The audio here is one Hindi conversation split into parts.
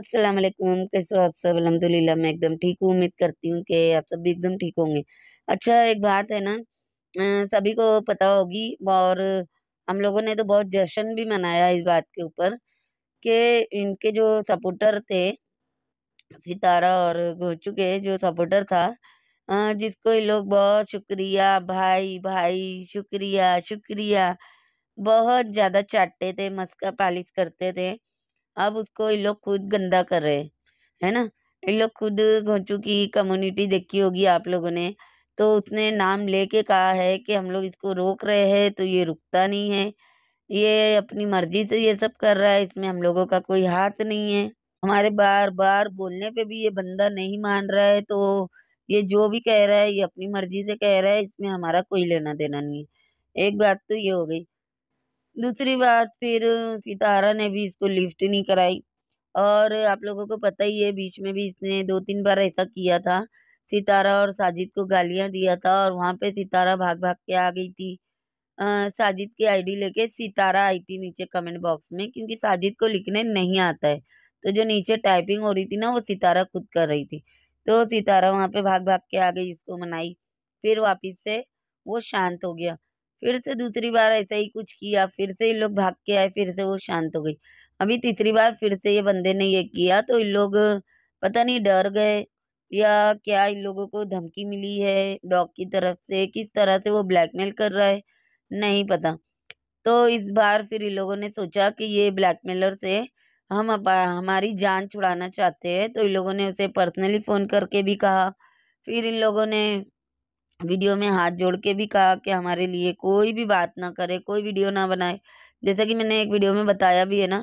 अस्सलाम वालेकुम कैसे हो आप सब अलहमदिल्ला मैं एकदम ठीक हूँ उम्मीद करती हूँ कि आप सब भी एकदम ठीक होंगे अच्छा एक बात है ना सभी को पता होगी और हम लोगों ने तो बहुत जश्न भी मनाया इस बात के ऊपर कि इनके जो सपोर्टर थे सितारा और घोचू के जो सपोर्टर था जिसको ये लोग बहुत शुक्रिया भाई भाई शुक्रिया शुक्रिया बहुत ज़्यादा चाटते थे मस्का पालिश करते थे अब उसको इन लोग खुद गंदा कर रहे है ना इन लोग खुद घोचू की कम्युनिटी देखी होगी आप लोगों ने तो उसने नाम लेके कहा है कि हम लोग इसको रोक रहे हैं तो ये रुकता नहीं है ये अपनी मर्जी से ये सब कर रहा है इसमें हम लोगों का कोई हाथ नहीं है हमारे बार बार बोलने पे भी ये बंदा नहीं मान रहा है तो ये जो भी कह रहा है ये अपनी मर्जी से कह रहा है इसमें हमारा कोई लेना देना नहीं है एक बात तो ये हो गई दूसरी बात फिर सितारा ने भी इसको लिफ्ट नहीं कराई और आप लोगों को पता ही है बीच में भी इसने दो तीन बार ऐसा किया था सितारा और साजिद को गालियाँ दिया था और वहाँ पे सितारा भाग भाग के आ गई थी आ, साजिद की आईडी लेके सितारा आई थी नीचे कमेंट बॉक्स में क्योंकि साजिद को लिखने नहीं आता है तो जो नीचे टाइपिंग हो रही थी ना वो सितारा खुद कर रही थी तो सितारा वहाँ पे भाग भाग के आ गई इसको मनाई फिर वापिस से वो शांत हो गया फिर से दूसरी बार ऐसा ही कुछ किया फिर से ये लोग भाग के आए फिर से वो शांत हो गई अभी तीसरी बार फिर से ये बंदे ने ये किया तो इन लोग पता नहीं डर गए या क्या इन लोगों को धमकी मिली है डॉग की तरफ से किस तरह से वो ब्लैकमेल कर रहा है नहीं पता तो इस बार फिर इन लोगों ने सोचा कि ये ब्लैकमेलर से हम हमारी जान छुड़ाना चाहते हैं तो इन लोगों ने उसे पर्सनली फ़ोन करके भी कहा फिर इन लोगों ने वीडियो में हाथ जोड़ के भी कहा कि हमारे लिए कोई भी बात ना करे कोई वीडियो ना बनाए जैसा कि मैंने एक वीडियो में बताया भी है ना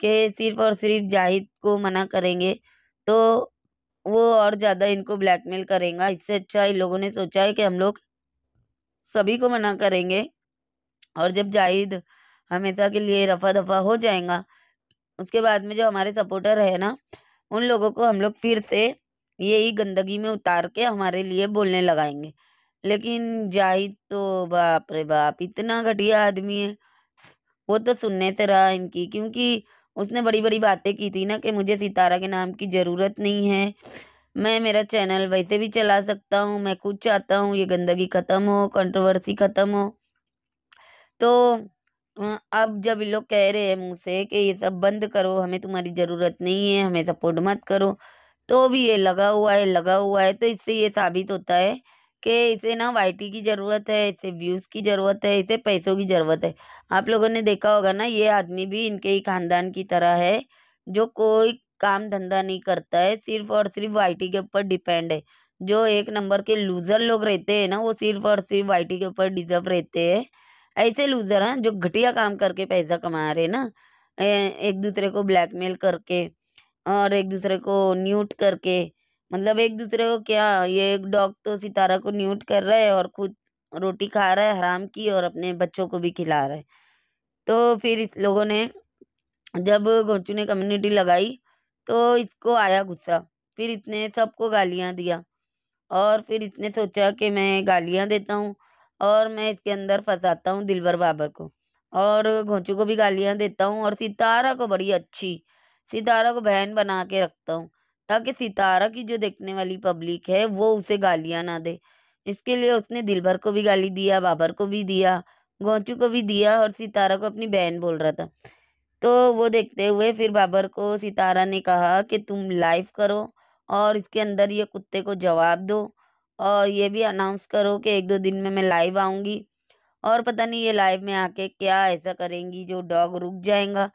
कि सिर्फ और सिर्फ जाहिद को मना करेंगे तो वो और ज़्यादा इनको ब्लैकमेल करेगा इससे अच्छा इन लोगों ने सोचा है कि हम लोग सभी को मना करेंगे और जब जाहिद हमेशा के लिए रफा दफा हो जाएगा उसके बाद में जो हमारे सपोर्टर है ना उन लोगों को हम लोग फिर से यही गंदगी में उतार के हमारे लिए बोलने लगाएंगे लेकिन जाहिद तो बाप रे बाप इतना घटिया आदमी है वो तो सुनने से रहा इनकी क्योंकि उसने बड़ी बड़ी बातें की थी ना कि मुझे सितारा के नाम की ज़रूरत नहीं है मैं मेरा चैनल वैसे भी चला सकता हूँ मैं खुद चाहता हूँ ये गंदगी ख़त्म हो कंट्रोवर्सी ख़त्म हो तो अब जब ये लोग कह रहे हैं मुँह से कि ये सब बंद करो हमें तुम्हारी ज़रूरत नहीं है हमें सपोर्ट मत करो तो भी ये लगा हुआ है लगा हुआ है तो इससे ये साबित होता है कि इसे ना वाइटी की ज़रूरत है इसे व्यूज़ की ज़रूरत है इसे पैसों की ज़रूरत है आप लोगों ने देखा होगा ना ये आदमी भी इनके ही ख़ानदान की तरह है जो कोई काम धंधा नहीं करता है सिर्फ और सिर्फ वाइटी के ऊपर डिपेंड है जो एक नंबर के लूज़र लोग रहते हैं ना वो सिर्फ और सिर्फ वाइटी के ऊपर डिजर्व रहते हैं ऐसे लूज़र हैं जो घटिया काम करके पैसा कमा रहे हैं ना एक दूसरे को ब्लैकमेल करके और एक दूसरे को न्यूट करके मतलब एक दूसरे को क्या ये एक डॉग तो सितारा को न्यूट कर रहा है और खुद रोटी खा रहा है हराम की और अपने बच्चों को भी खिला रहा है तो फिर इस लोगों ने जब घोचू ने कम्युनिटी लगाई तो इसको आया गुस्सा फिर इसने सबको गालियाँ दिया और फिर इसने सोचा कि मैं गालियाँ देता हूँ और मैं इसके अंदर फंसाता हूँ दिलबर बाबर को और घोंचू को भी गालियाँ देता हूँ और सितारा को बड़ी अच्छी सितारा को बहन बना के रखता हूँ ताकि सितारा की जो देखने वाली पब्लिक है वो उसे गालियाँ ना दे इसके लिए उसने दिलभर को भी गाली दिया बाबर को भी दिया गोंचू को भी दिया और सितारा को अपनी बहन बोल रहा था तो वो देखते हुए फिर बाबर को सितारा ने कहा कि तुम लाइव करो और इसके अंदर ये कुत्ते को जवाब दो और ये भी अनाउंस करो कि एक दो दिन में मैं लाइव आऊँगी और पता नहीं ये लाइव में आके क्या ऐसा करेंगी जो डॉग रुक जाएगा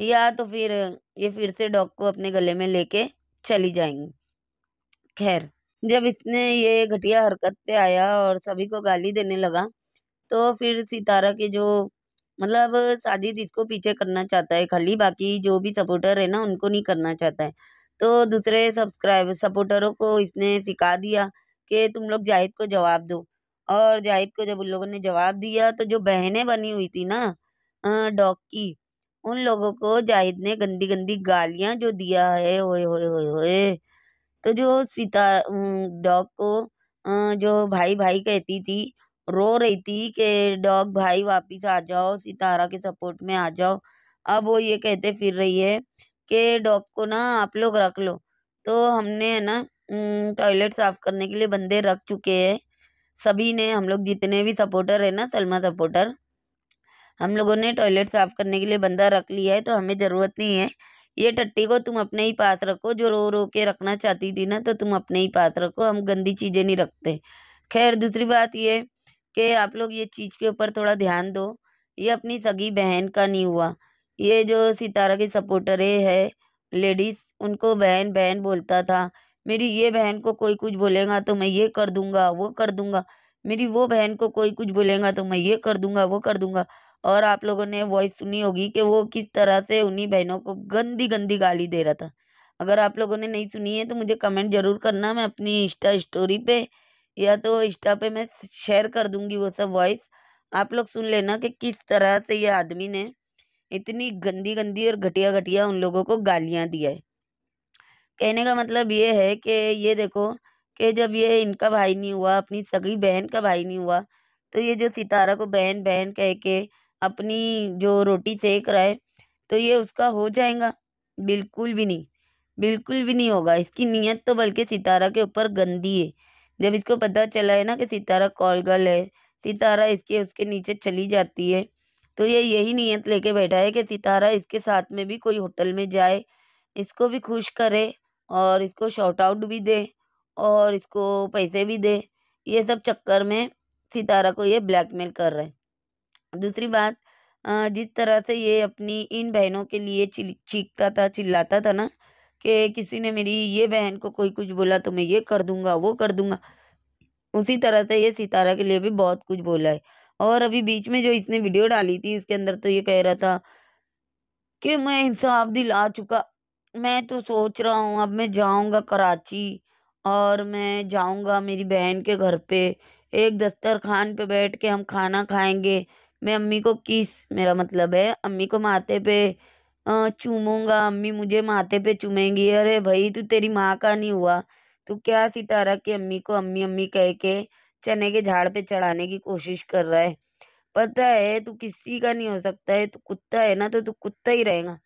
या तो फिर ये फिर से डॉग को अपने गले में लेके चली जाएंगी खैर जब इसने ये घटिया हरकत पे आया और सभी को गाली देने लगा तो फिर सितारा के जो मतलब साजिद इसको पीछे करना चाहता है खाली बाकी जो भी सपोर्टर है ना उनको नहीं करना चाहता है तो दूसरे सब्सक्राइब सपोर्टरों को इसने सिखा दिया कि तुम लोग जाहिद को जवाब दो और जाहिद को जब उन लोगों ने जवाब दिया तो जो बहनें बनी हुई थी ना डॉग की उन लोगों को जाहिद ने गंदी गंदी गालियाँ जो दिया है ओए ओए ओए ओए तो जो सीता डॉग को जो भाई भाई कहती थी रो रही थी कि डॉग भाई वापस आ जाओ सितारा के सपोर्ट में आ जाओ अब वो ये कहते फिर रही है कि डॉग को ना आप लोग रख लो तो हमने है ना टॉयलेट साफ़ करने के लिए बंदे रख चुके हैं सभी ने हम लोग जितने भी सपोर्टर है ना सलमा सपोर्टर हम लोगों ने टॉयलेट साफ़ करने के लिए बंदा रख लिया है तो हमें ज़रूरत नहीं है ये टट्टी को तुम अपने ही पास रखो जो रो रो के रखना चाहती थी ना तो तुम अपने ही पास रखो हम गंदी चीज़ें नहीं रखते खैर दूसरी बात ये कि आप लोग ये चीज़ के ऊपर थोड़ा ध्यान दो ये अपनी सगी बहन का नहीं हुआ ये जो सितारा की सपोर्टरें है लेडीज़ उनको बहन बहन बोलता था मेरी ये बहन को कोई कुछ बोलेगा तो मैं ये कर दूंगा वो कर दूंगा मेरी वो बहन को कोई कुछ बोलेगा तो मैं ये कर दूंगा वो कर दूंगा और आप लोगों ने वॉइस सुनी होगी कि वो किस तरह से उन्हीं बहनों को गंदी गंदी गाली दे रहा था अगर आप लोगों ने नहीं सुनी है तो मुझे कमेंट ज़रूर करना मैं अपनी इंस्टा स्टोरी पे या तो इंस्टा पे मैं शेयर कर दूंगी वो सब वॉइस आप लोग सुन लेना कि किस तरह से ये आदमी ने इतनी गंदी गंदी और घटिया घटिया उन लोगों को गालियाँ दिया है कहने का मतलब ये है कि ये देखो कि जब ये इनका भाई नहीं हुआ अपनी सगी बहन का भाई नहीं हुआ तो ये जो सितारा को बहन बहन कह के अपनी जो रोटी सेक रहा है तो ये उसका हो जाएगा बिल्कुल भी नहीं बिल्कुल भी नहीं होगा इसकी नीयत तो बल्कि सितारा के ऊपर गंदी है जब इसको पता चला है ना कि सितारा कॉल गर्ल है सितारा इसके उसके नीचे चली जाती है तो ये यही नीयत लेके बैठा है कि सितारा इसके साथ में भी कोई होटल में जाए इसको भी खुश करे और इसको शॉर्ट आउट भी दे और इसको पैसे भी दे ये सब चक्कर में सितारा को ये ब्लैकमेल कर रहे हैं दूसरी बात जिस तरह से ये अपनी इन बहनों के लिए चीखता था चिल्लाता था ना कि किसी ने मेरी ये बहन को कोई कुछ बोला तो मैं ये कर दूंगा वो कर दूंगा उसी तरह से ये सितारा के लिए भी बहुत कुछ बोला है और अभी बीच में जो इसने वीडियो डाली थी उसके अंदर तो ये कह रहा था कि मैं इंसाफ दिला चुका मैं तो सोच रहा हूँ अब मैं जाऊँगा कराची और मैं जाऊँगा मेरी बहन के घर पे एक दस्तरखान पे बैठ के हम खाना खाएंगे मैं अम्मी को किस मेरा मतलब है अम्मी को माथे पे चूमूंगा अम्मी मुझे माथे पे चूमेंगी अरे भाई तू तेरी माँ का नहीं हुआ तू क्या सितारा की अम्मी को अम्मी अम्मी कह के चने के झाड़ पे चढ़ाने की कोशिश कर रहा है पता है तू किसी का नहीं हो सकता है तू कुत्ता है ना तो तू कुत्ता ही रहेगा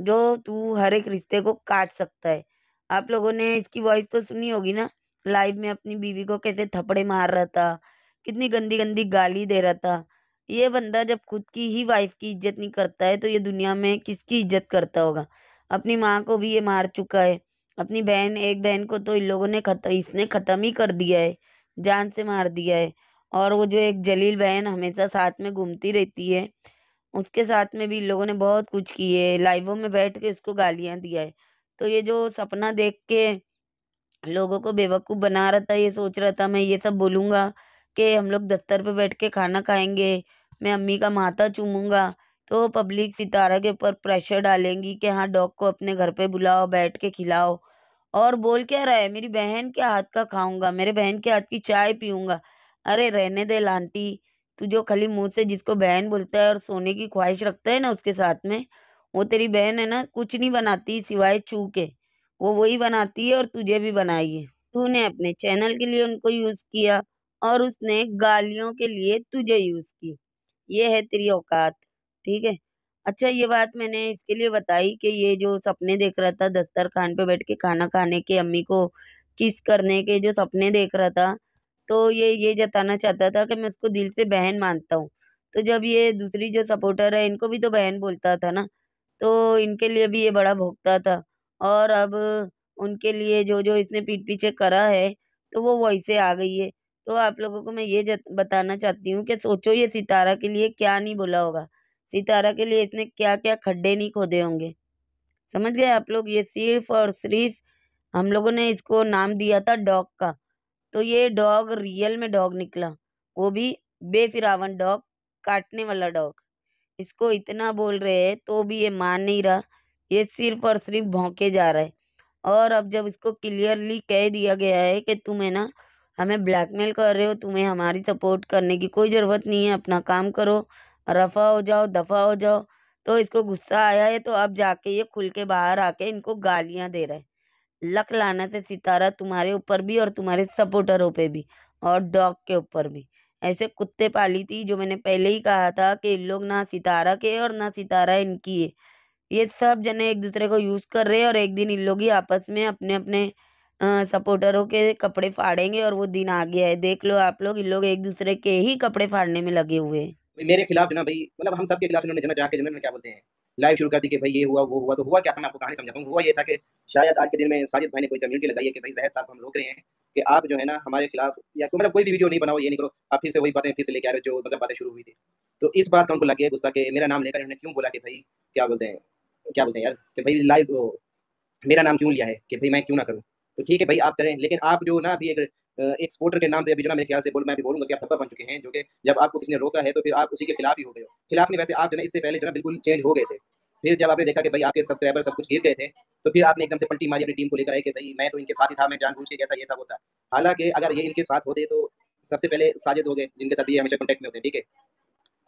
जो तू हर एक रिश्ते को काट सकता है आप लोगों ने इसकी वॉइस तो सुनी होगी ना लाइव में अपनी बीवी को कैसे थपड़े मार रहा था कितनी गंदी गंदी गाली दे रहा था ये बंदा जब खुद की ही वाइफ की इज्जत नहीं करता है तो ये दुनिया में किसकी इज्जत करता होगा अपनी माँ को भी ये मार चुका है अपनी बहन एक बहन को तो इन लोगों ने खत इसने ख़त्म ही कर दिया है जान से मार दिया है और वो जो एक जलील बहन हमेशा साथ में घूमती रहती है उसके साथ में भी इन लोगों ने बहुत कुछ किए है लाइवों में बैठ के उसको गालियाँ दिया है तो ये जो सपना देख के लोगों को बेवकूफ़ बना रहा था ये सोच रहा था मैं ये सब बोलूँगा के हम लोग दफ्तर पे बैठ के खाना खाएंगे मैं अम्मी का माथा चूमूंगा तो पब्लिक सितारा के ऊपर प्रेशर डालेंगी कि हाँ डॉग को अपने घर पे बुलाओ बैठ के खिलाओ और बोल क्या रहा है मेरी बहन के हाथ का खाऊंगा मेरे बहन के हाथ की चाय पीऊँगा अरे रहने दे लानती तू जो खाली मुँह से जिसको बहन बोलता है और सोने की ख्वाहिश रखता है ना उसके साथ में वो तेरी बहन है ना कुछ नहीं बनाती सिवाय चू के वो वही बनाती है और तुझे भी है तूने अपने चैनल के लिए उनको यूज़ किया और उसने गालियों के लिए तुझे यूज़ की ये है तेरी औकात ठीक है अच्छा ये बात मैंने इसके लिए बताई कि ये जो सपने देख रहा था दस्तरखान पे बैठ के खाना खाने के अम्मी को किस करने के जो सपने देख रहा था तो ये ये जताना चाहता था कि मैं उसको दिल से बहन मानता हूँ तो जब ये दूसरी जो सपोर्टर है इनको भी तो बहन बोलता था ना तो इनके लिए भी ये बड़ा भोगता था और अब उनके लिए जो जो इसने पीठ पीछे करा है तो वो वैसे आ गई है तो आप लोगों को मैं ये बताना चाहती हूँ कि सोचो ये सितारा के लिए क्या नहीं बोला होगा सितारा के लिए इसने क्या क्या खड्डे नहीं खोदे होंगे समझ गए आप लोग ये सिर्फ और सिर्फ हम लोगों ने इसको नाम दिया था डॉग का तो ये डॉग रियल में डॉग निकला वो भी बेफिरावन डॉग काटने वाला डॉग इसको इतना बोल रहे हैं तो भी ये मान नहीं रहा ये सिर्फ और सिर्फ भौंके जा रहा है और अब जब इसको क्लियरली कह दिया गया है कि तुम है ना हमें ब्लैकमेल कर रहे हो तुम्हें हमारी सपोर्ट करने की कोई ज़रूरत नहीं है अपना काम करो रफ़ा हो जाओ दफ़ा हो जाओ तो इसको गुस्सा आया है तो अब जाके ये खुल के बाहर आके इनको गालियाँ दे रहे हैं लक लाना से सितारा तुम्हारे ऊपर भी और तुम्हारे सपोर्टरों पे भी और डॉग के ऊपर भी ऐसे कुत्ते पाली थी जो मैंने पहले ही कहा था कि इन लोग ना सितारा के और ना सितारा इनकी है ये सब जने एक दूसरे को यूज़ कर रहे हैं और एक दिन इन लोग ही आपस में अपने अपने सपोर्टरों के कपड़े फाड़ेंगे और वो दिन आ गया है देख लो आप लोग इन लोग एक दूसरे के ही कपड़े फाड़ने में लगे हुए हैं मेरे खिलाफ ना भाई मतलब हम सबके खिलाफ इन्होंने जाके क्या बोलते हैं लाइव शुरू कर दी कि भाई ये हुआ वो हुआ तो हुआ क्या था मैं आपको कहानी समझाता हुआ ये था कि शायद आज के दिन में साजिद भाई ने कोई कम्युनिटी लगाई है कि भाई जहर साहब हम रोक रहे हैं कि आप जो है ना हमारे खिलाफ या कोई मतलब कोई भी वीडियो नहीं बनाओ ये नहीं करो आप फिर से वही बातें फिर से लेके आ रहे हो जो मतलब बातें शुरू हुई थी तो इस बात का उनको गया गुस्सा के मेरा नाम लेकर उन्होंने क्यों बोला कि भाई क्या बोलते हैं क्या बोलते हैं यार कि भाई लाइव मेरा नाम क्यों लिया है कि भाई मैं क्यों ना करूँ तो ठीक है भाई आप करें लेकिन आप जो ना अभी एक एक्सपोर्टर के नाम पे अभी जो ना मेरे ख्याल से बोल मैं भी बोलूंगा कि आप धब्बा बन चुके हैं जो कि जब आपको किसी ने रोका है तो फिर आप उसी के खिलाफ ही हो गए हो खिलाफ नहीं वैसे आप जो ना इससे पहले जो ना बिल्कुल चेंज हो गए थे फिर जब आपने देखा कि भाई आपके सब्सक्राइबर सब कुछ गिर गए थे तो फिर आपने एकदम से पलटी मारी अपनी टीम को लेकर आए कि भाई मैं तो इनके साथ ही था मैं जानबूझ के गया था ये था वो था हालांकि अगर ये इनके साथ होते तो सबसे पहले साजिद हो गए जिनके साथ ये हमेशा कॉन्टेक्ट में होते हैं ठीक है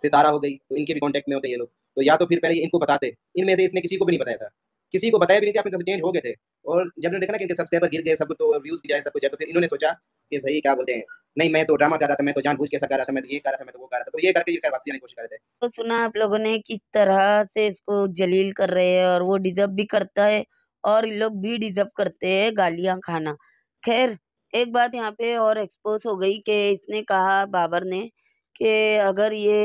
सितारा हो गई तो इनके भी कॉन्टेक्ट में होते ये लोग तो या तो फिर पहले इनको बताते इनमें से इसने किसी को भी नहीं बताया था किसी को बताया भी नहीं था आप चेंज हो गए थे और जब ने देखा ना कि सब्सक्राइबर गिर गए सब तो व्यूज भी जाए सब कुछ जाए तो फिर इन्होंने सोचा कि भाई क्या बोलते हैं नहीं मैं तो ड्रामा कर रहा था मैं तो जानबूझ के ऐसा कर रहा था मैं तो ये कर रहा था मैं तो वो कर रहा था तो ये करके ये कर वापसी आने की कोशिश कर रहे थे तो सुना आप लोगों ने किस तरह से इसको जलील कर रहे हैं और वो डिजर्व भी करता है और लोग भी डिजर्व करते हैं गालियाँ खाना खैर एक बात यहाँ पे और एक्सपोज हो गई कि इसने कहा बाबर ने कि अगर ये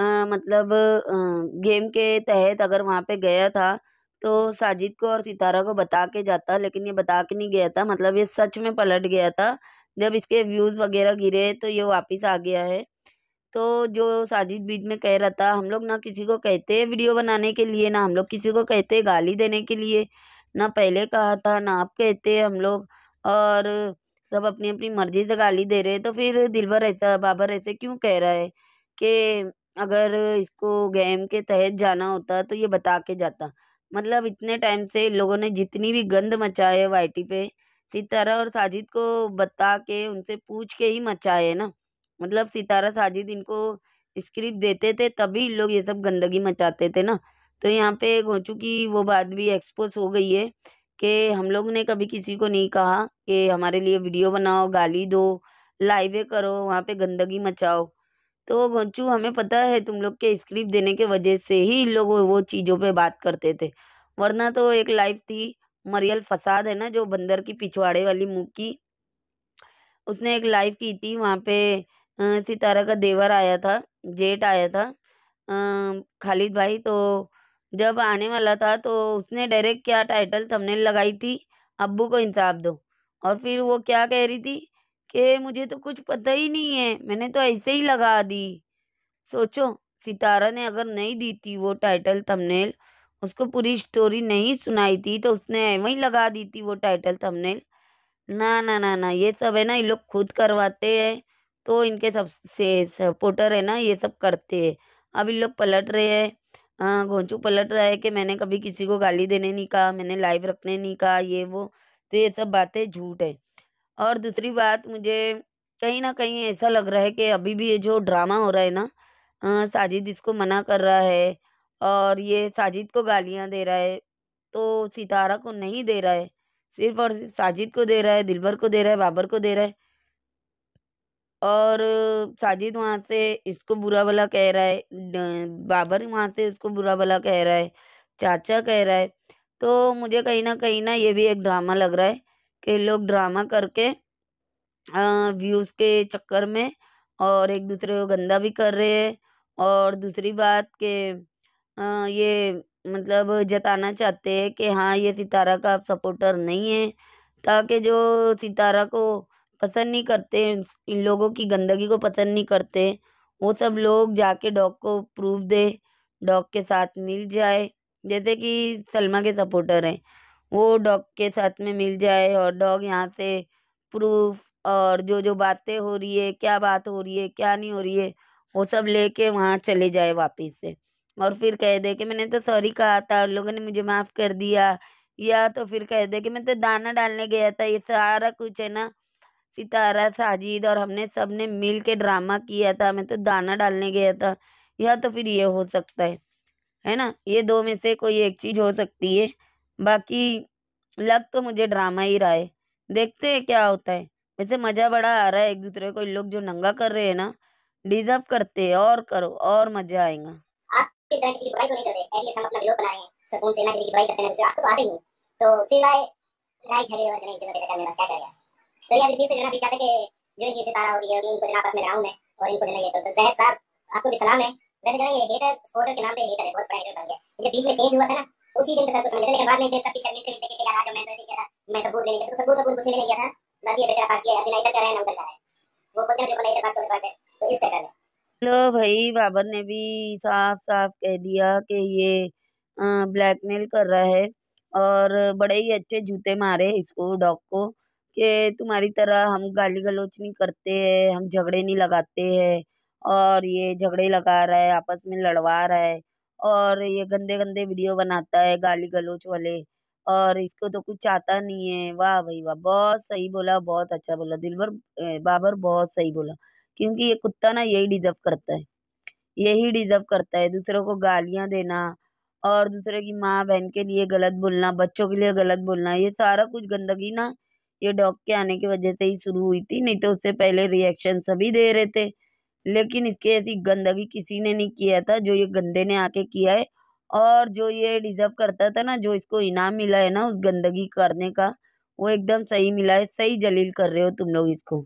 आ, मतलब आ, गेम के तहत अगर वहाँ पे गया था तो साजिद को और सितारा को बता के जाता लेकिन ये बता के नहीं गया था मतलब ये सच में पलट गया था जब इसके व्यूज़ वगैरह गिरे तो ये वापस आ गया है तो जो साजिद बीच में कह रहा था हम लोग ना किसी को कहते वीडियो बनाने के लिए ना हम लोग किसी को कहते गाली देने के लिए ना पहले कहा था ना आप कहते हम लोग और सब अपनी अपनी मर्ज़ी से गाली दे रहे तो फिर दिलबर ऐसा बाबर ऐसे क्यों कह रहा है कि अगर इसको गेम के तहत जाना होता तो ये बता के जाता मतलब इतने टाइम से इन लोगों ने जितनी भी गंद मचाए है वाई पे सितारा और साजिद को बता के उनसे पूछ के ही मचाए है ना मतलब सितारा साजिद इनको स्क्रिप्ट देते थे तभी इन लोग ये सब गंदगी मचाते थे ना तो यहाँ पे गोचू की वो बात भी एक्सपोज हो गई है कि हम लोग ने कभी किसी को नहीं कहा कि हमारे लिए वीडियो बनाओ गाली दो लाइवे करो वहाँ पे गंदगी मचाओ तो बच्चू हमें पता है तुम लोग के स्क्रिप्ट देने के वजह से ही लोग वो चीज़ों पे बात करते थे वरना तो एक लाइफ थी मरियल फसाद है ना जो बंदर की पिछवाड़े वाली मुँह की उसने एक लाइव की थी वहाँ पे सितारा का देवर आया था जेट आया था खालिद भाई तो जब आने वाला था तो उसने डायरेक्ट क्या टाइटल थंबनेल लगाई थी अब्बू को इंसाफ दो और फिर वो क्या कह रही थी कि मुझे तो कुछ पता ही नहीं है मैंने तो ऐसे ही लगा दी सोचो सितारा ने अगर नहीं दी थी वो टाइटल थंबनेल उसको पूरी स्टोरी नहीं सुनाई थी तो उसने वहीं लगा दी थी वो टाइटल थंबनेल ना ना ना ना ये सब है ना ये लोग खुद करवाते हैं तो इनके सब से सपोर्टर है ना ये सब करते हैं अब इन लोग पलट रहे हैं हाँ घोंचू पलट रहा है कि मैंने कभी किसी को गाली देने नहीं कहा मैंने लाइव रखने नहीं कहा ये वो तो ये सब बातें झूठ है और दूसरी बात मुझे कहीं ना कहीं ऐसा लग रहा है कि अभी भी ये जो ड्रामा हो रहा है ना साजिद इसको मना कर रहा है और ये साजिद को गालियाँ दे रहा है तो सितारा को नहीं दे रहा है सिर्फ और साजिद को दे रहा है दिलबर को दे रहा है बाबर को दे रहा है और साजिद वहाँ से इसको बुरा भला कह रहा है बाबर वहाँ से उसको बुरा भला कह रहा है चाचा कह रहा है तो मुझे कहीं ना कहीं ना ये भी एक ड्रामा लग रहा है के लोग ड्रामा करके व्यूज़ के चक्कर में और एक दूसरे को गंदा भी कर रहे हैं और दूसरी बात के ये मतलब जताना चाहते हैं कि हाँ ये सितारा का आप सपोर्टर नहीं है ताकि जो सितारा को पसंद नहीं करते इन लोगों की गंदगी को पसंद नहीं करते वो सब लोग जाके डॉग को प्रूफ दे डॉग के साथ मिल जाए जैसे कि सलमा के सपोर्टर हैं वो डॉग के साथ में मिल जाए और डॉग यहाँ से प्रूफ और जो जो बातें हो रही है क्या बात हो रही है क्या नहीं हो रही है वो सब लेके वहाँ चले जाए वापस से और फिर कह दे कि मैंने तो सॉरी कहा था उन लोगों ने मुझे माफ़ कर दिया या तो फिर कह दे कि मैं तो दाना डालने गया था ये सारा कुछ है ना सितारा साजिद और हमने सब ने मिल के ड्रामा किया था मैं तो दाना डालने गया था या तो फिर ये हो सकता है है ना ये दो में से कोई एक चीज़ हो सकती है बाकी लग तो मुझे ड्रामा ही रहा है देखते हैं क्या होता है वैसे मज़ा बड़ा आ रहा है एक दूसरे को लोग जो नंगा कर रहे हैं ना डिजर्व करते हैं और करो और मज़ा आएगा तो तो तो आपको भी सलाम है वैसे ये हेटर सपोर्टर के नाम पे हेटर है बहुत बड़ा बन गया बीच में चेंज हुआ था ना उसी दिन से सब कुछ समझ लेकिन बाद में सब पीछे मिलते मिलते कि यार आज मैं तो ऐसे किया था मैं तो तो सबूत लेने गया तो सबूत सबूत कुछ नहीं किया था बस ये बेटा पास किया अपने इधर जा रहा है नंबर जा रहा है वो बोलते हैं जो बोला इधर बात तो बात है तो इस चक्कर में लो भाई बाबर ने भी साफ साफ कह दिया कि ये ब्लैकमेल कर रहा है और बड़े ही अच्छे जूते मारे इसको डॉग को कि तुम्हारी तरह हम गाली गलोच नहीं करते हैं हम झगड़े नहीं लगाते हैं और ये झगड़े लगा रहा है आपस में लड़वा रहा है और ये गंदे-गंदे वीडियो बनाता है गाली गलोच वाले और इसको तो कुछ आता नहीं है वाह भाई वाह बहुत सही बोला बहुत अच्छा बोला दिलबर बाबर बहुत सही बोला क्योंकि ये कुत्ता ना यही डिजर्व करता है यही डिजर्व करता है दूसरों को गालियाँ देना और दूसरे की माँ बहन के लिए गलत बोलना बच्चों के लिए गलत बोलना ये सारा कुछ गंदगी ना ये डॉग के आने की वजह से ही शुरू हुई थी नहीं तो उससे पहले रिएक्शन सभी दे रहे थे लेकिन इसके ऐसी गंदगी किसी ने नहीं किया था जो ये गंदे ने आके किया है और जो ये डिज़र्व करता था ना जो इसको इनाम मिला है ना उस गंदगी करने का वो एकदम सही मिला है सही जलील कर रहे हो तुम लोग इसको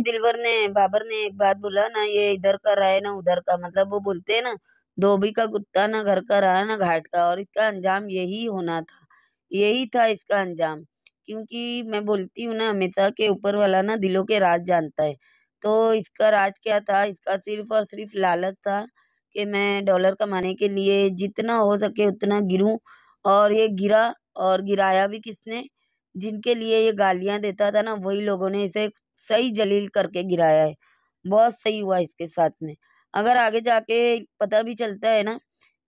दिलवर ने बाबर ने एक बात बोला ना ये इधर का रहा है ना उधर का मतलब वो बोलते है ना धोबी का कुत्ता ना घर का रहा ना घाट का और इसका अंजाम यही होना था यही था इसका अंजाम क्योंकि मैं बोलती हूँ ना हमेशा के ऊपर वाला ना दिलों के राज जानता है तो इसका राज क्या था इसका सिर्फ़ और सिर्फ़ लालच था कि मैं डॉलर कमाने के लिए जितना हो सके उतना गिरूँ और ये गिरा और गिराया भी किसने जिनके लिए ये गालियाँ देता था ना वही लोगों ने इसे सही जलील करके गिराया है बहुत सही हुआ इसके साथ में अगर आगे जाके पता भी चलता है ना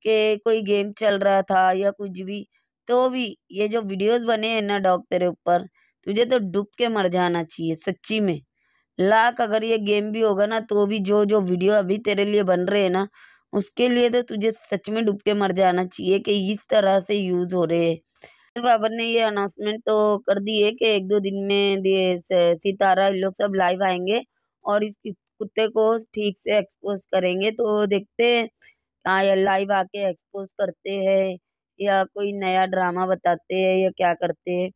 कि कोई गेम चल रहा था या कुछ भी तो भी ये जो वीडियोस बने हैं ना डॉग तेरे ऊपर तुझे तो डूब के मर जाना चाहिए सच्ची में लाख अगर ये गेम भी होगा ना तो भी जो जो वीडियो अभी तेरे लिए बन रहे हैं ना उसके लिए तो तुझे सच में डूब के मर जाना चाहिए कि इस तरह से यूज़ हो रहे हैं बाबर ने ये अनाउंसमेंट तो कर दी है कि एक दो दिन में सितारा इन लोग सब लाइव आएंगे और इस कुत्ते को ठीक से एक्सपोज करेंगे तो देखते हैं लाइव हाँ, आके एक्सपोज करते हैं या कोई नया ड्रामा बताते हैं या क्या करते हैं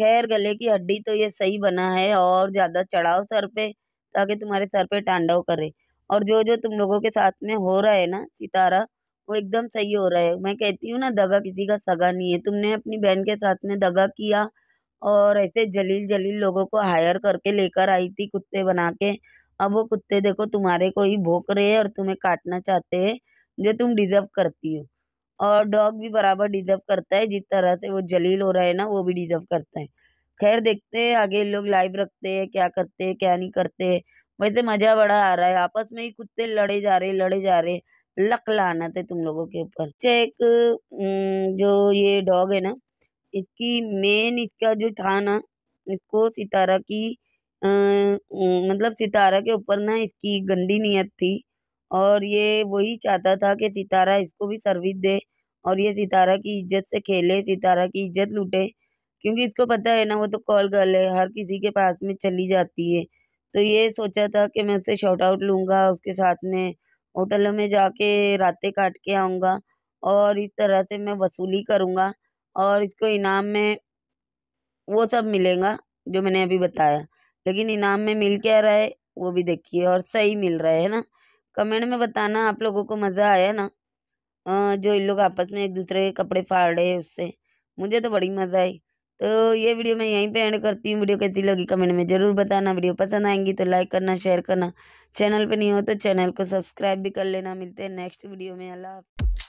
खैर गले की हड्डी तो ये सही बना है और ज़्यादा चढ़ाओ सर पे ताकि तुम्हारे सर पे टांडव करे और जो जो तुम लोगों के साथ में हो रहा है ना सितारा वो एकदम सही हो रहा है मैं कहती हूँ ना दगा किसी का सगा नहीं है तुमने अपनी बहन के साथ में दगा किया और ऐसे जलील जलील लोगों को हायर करके लेकर आई थी कुत्ते बना के अब वो कुत्ते देखो तुम्हारे को ही भोंक रहे हैं और तुम्हें काटना चाहते हैं जो तुम डिज़र्व करती हो और डॉग भी बराबर डिजर्व करता है जिस तरह से वो जलील हो रहा है ना वो भी डिजर्व करता है खैर देखते हैं आगे लोग लाइव रखते हैं क्या करते हैं क्या नहीं करते हैं वैसे मज़ा बड़ा आ रहा है आपस में ही कुत्ते लड़े जा रहे लड़े जा रहे लक लाना थे तुम लोगों के ऊपर चेक अच्छा, जो ये डॉग है ना इसकी मेन इसका जो था ना इसको सितारा की आ, मतलब सितारा के ऊपर ना इसकी गंदी नीयत थी और ये वही चाहता था कि सितारा इसको भी सर्विस दे और ये सितारा की इज्जत से खेले सितारा की इज्जत लूटे क्योंकि इसको पता है ना वो तो कॉल गर्ल है हर किसी के पास में चली जाती है तो ये सोचा था कि मैं उससे शॉर्ट आउट लूँगा उसके साथ में होटलों में जाके रातें काट के आऊँगा और इस तरह से मैं वसूली करूँगा और इसको इनाम में वो सब मिलेगा जो मैंने अभी बताया लेकिन इनाम में मिल क्या रहा है वो भी देखिए और सही मिल रहा है ना कमेंट में बताना आप लोगों को मज़ा आया ना जो इन लोग आपस में एक दूसरे के कपड़े फाड़ हैं उससे मुझे तो बड़ी मज़ा आई तो ये वीडियो मैं यहीं पे एंड करती हूँ वीडियो कैसी लगी कमेंट में ज़रूर बताना वीडियो पसंद आएंगी तो लाइक करना शेयर करना चैनल पे नहीं हो तो चैनल को सब्सक्राइब भी कर लेना मिलते हैं नेक्स्ट वीडियो में अल्लाह